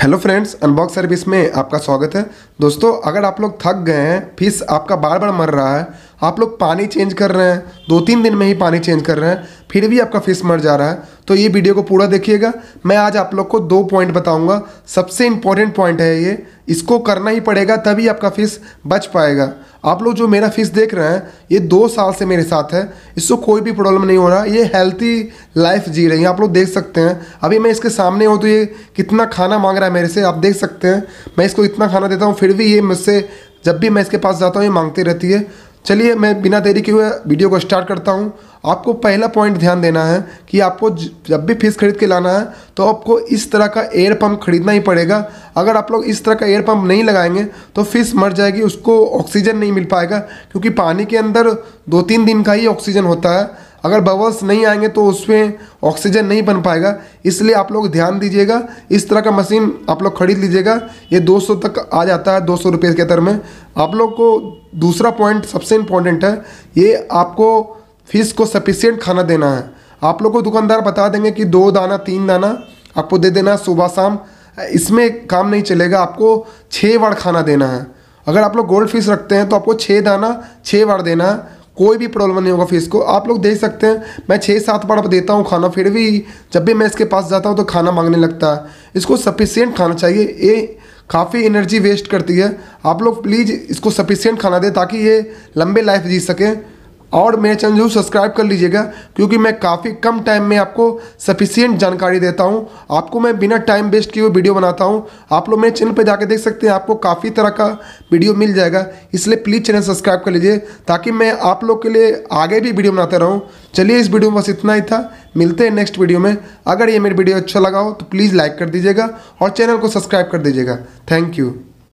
hello friends unbox service में आपका स्वागत है दोस्तों अगर आप लोग थक गए हैं फिश आपका बार बार मर रहा है आप लोग पानी चेंज कर रहे हैं दो तीन दिन में ही पानी चेंज कर रहे हैं फिर भी आपका फिश मर जा रहा है तो ये वीडियो को पूरा देखिएगा मैं आज आप लोग को दो पॉइंट बताऊंगा सबसे इंपॉर्टेंट पॉइंट है ये इसको करना ही पड़ेगा तभी आपका फिश बच पाएगा आप लोग जो मेरा फिश देख रहे हैं ये दो साल से मेरे साथ है इसको कोई भी प्रॉब्लम नहीं हो रहा ये हेल्थी लाइफ जी रही है आप लोग देख सकते हैं अभी मैं इसके सामने हूँ तो ये कितना खाना मांग रहा है मेरे से आप देख सकते हैं मैं इसको इतना खाना देता हूँ फिर भी ये मुझसे जब भी मैं इसके पास जाता हूँ ये मांगती रहती है चलिए मैं बिना देरी के हुए वीडियो को स्टार्ट करता हूँ आपको पहला पॉइंट ध्यान देना है कि आपको जब भी फिश खरीद के लाना है तो आपको इस तरह का एयर पंप खरीदना ही पड़ेगा अगर आप लोग इस तरह का एयर पंप नहीं लगाएंगे तो फिश मर जाएगी उसको ऑक्सीजन नहीं मिल पाएगा क्योंकि पानी के अंदर दो तीन दिन का ही ऑक्सीजन होता है अगर बबल्स नहीं आएंगे तो उसमें ऑक्सीजन नहीं बन पाएगा इसलिए आप लोग ध्यान दीजिएगा इस तरह का मशीन आप लोग खरीद लीजिएगा ये 200 तक आ जाता है दो सौ रुपये के अंदर में आप लोग को दूसरा पॉइंट सबसे इम्पोर्टेंट है ये आपको फिश को सफिशियंट खाना देना है आप लोग को दुकानदार बता देंगे कि दो दाना तीन दाना आपको दे देना सुबह शाम इसमें काम नहीं चलेगा आपको छः बार खाना देना है अगर आप लोग गोल्ड फिश रखते हैं तो आपको छः दाना छः बार देना है कोई भी प्रॉब्लम नहीं होगा फेस को आप लोग देख सकते हैं मैं छः सात बार देता हूँ खाना फिर भी जब भी मैं इसके पास जाता हूँ तो खाना मांगने लगता है इसको सफिशियंट खाना चाहिए ये काफ़ी एनर्जी वेस्ट करती है आप लोग प्लीज़ इसको सफिशियंट खाना दें ताकि ये लंबे लाइफ जी सकें और मेरे चैनल जरूर सब्सक्राइब कर लीजिएगा क्योंकि मैं काफ़ी कम टाइम में आपको सफिशियंट जानकारी देता हूं आपको मैं बिना टाइम वेस्ट किए वीडियो बनाता हूं आप लोग मेरे चैनल पर जाकर देख सकते हैं आपको काफ़ी तरह का वीडियो मिल जाएगा इसलिए प्लीज़ चैनल सब्सक्राइब कर लीजिए ताकि मैं आप लोग के लिए आगे भी वीडियो बनाता रहूँ चलिए इस वीडियो में बस इतना ही था मिलते हैं नेक्स्ट वीडियो में अगर ये मेरी वीडियो अच्छा लगा हो तो प्लीज़ लाइक कर दीजिएगा और चैनल को सब्सक्राइब कर दीजिएगा थैंक यू